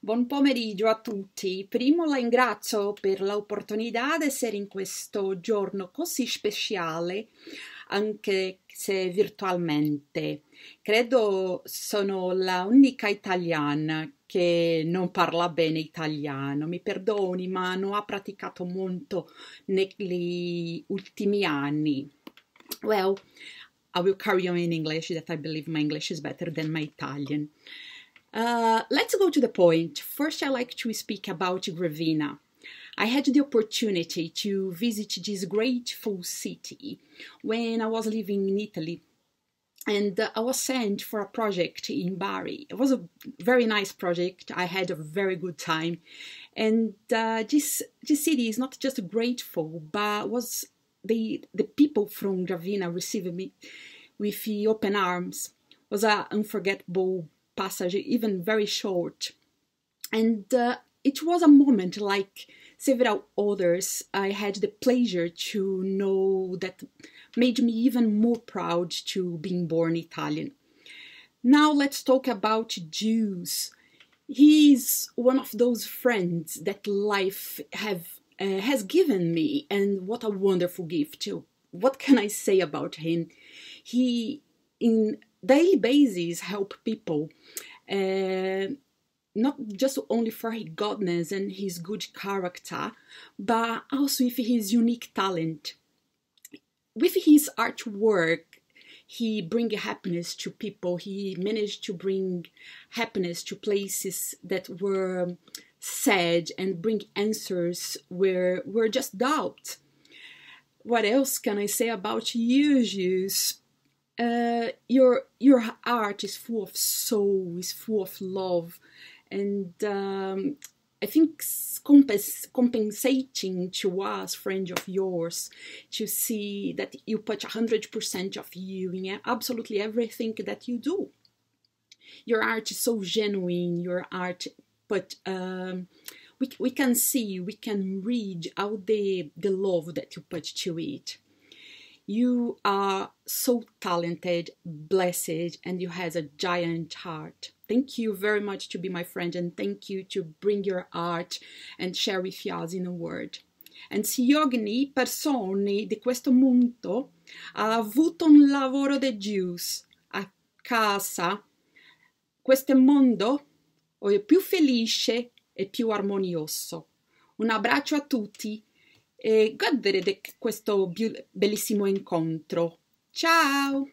Buon pomeriggio a tutti. Primo la ringrazio per l'opportunità di essere in questo giorno così speciale, anche se virtualmente. Credo sono la unica italiana che non parla bene italiano. Mi perdoni, ma non ho praticato molto negli ultimi anni. Well, I will carry on in English that I believe my English is better than my Italian. Uh, let's go to the point. First, I like to speak about Gravina. I had the opportunity to visit this grateful city when I was living in Italy. And I was sent for a project in Bari. It was a very nice project. I had a very good time. And uh, this, this city is not just grateful, but was the, the people from Gravina received me with open arms. It was an unforgettable passage, even very short. And uh, it was a moment like several others I had the pleasure to know that made me even more proud to being born Italian. Now let's talk about Jews. He's one of those friends that life have uh, has given me, and what a wonderful gift! What can I say about him? He in daily basis help people uh, not just only for his godness and his good character but also with his unique talent with his artwork he bring happiness to people he managed to bring happiness to places that were sad and bring answers where were just doubt what else can i say about Yuji's uh, your your art is full of soul, is full of love, and um, I think compens- compensating to us, friend of yours, to see that you put hundred percent of you in absolutely everything that you do. Your art is so genuine. Your art, but. Um, we, we can see, we can read out the, the love that you put to it you are so talented, blessed, and you have a giant heart. Thank you very much to be my friend and thank you to bring your art and share with us in a word. se ogni persona di questo mondo ha avuto un lavoro di Dio a casa. Questo mondo è più felice e più armonioso. Un abbraccio a tutti e godere di questo bellissimo incontro. Ciao!